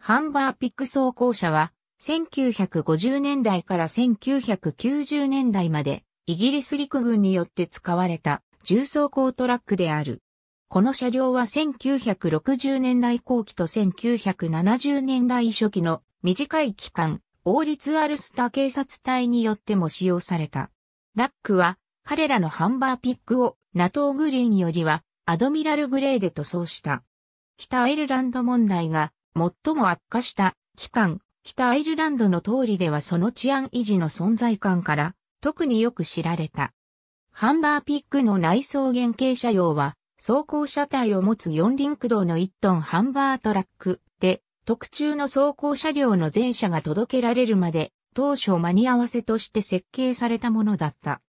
ハンバーピック装甲車は、1950年代から1990年代まで、イギリス陸軍によって使われた重装甲トラックである。この車両は1960年代後期と1970年代初期の短い期間、王立アルスター警察隊によっても使用された。ラックは彼らのハンバーピックをナトーグリーンよりはアドミラルグレーで塗装した。北アイルランド問題が最も悪化した期間、北アイルランドの通りではその治安維持の存在感から特によく知られた。ハンバーピックの内装原型車両は走行車体を持つ四輪駆動の1トンハンバートラックで特注の走行車両の全車が届けられるまで当初間に合わせとして設計されたものだった。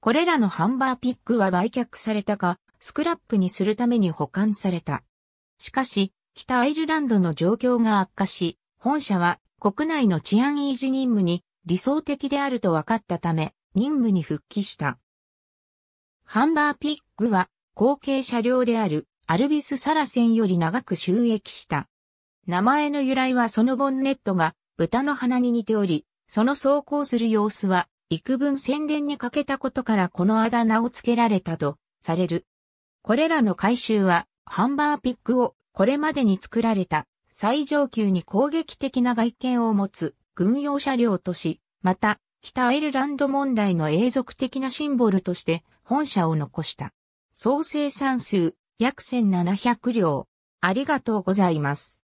これらのハンバーピックは売却されたか、スクラップにするために保管された。しかし、北アイルランドの状況が悪化し、本社は国内の治安維持任務に理想的であると分かったため、任務に復帰した。ハンバーピックは後継車両であるアルビス・サラセンより長く収益した。名前の由来はそのボンネットが豚の鼻に似ており、その走行する様子は幾分宣伝にかけたことからこのあだ名を付けられたとされる。これらの改修はハンバーピックをこれまでに作られた最上級に攻撃的な外見を持つ軍用車両とし、また、北アイルランド問題の永続的なシンボルとして本社を残した。総生産数約1700両。ありがとうございます。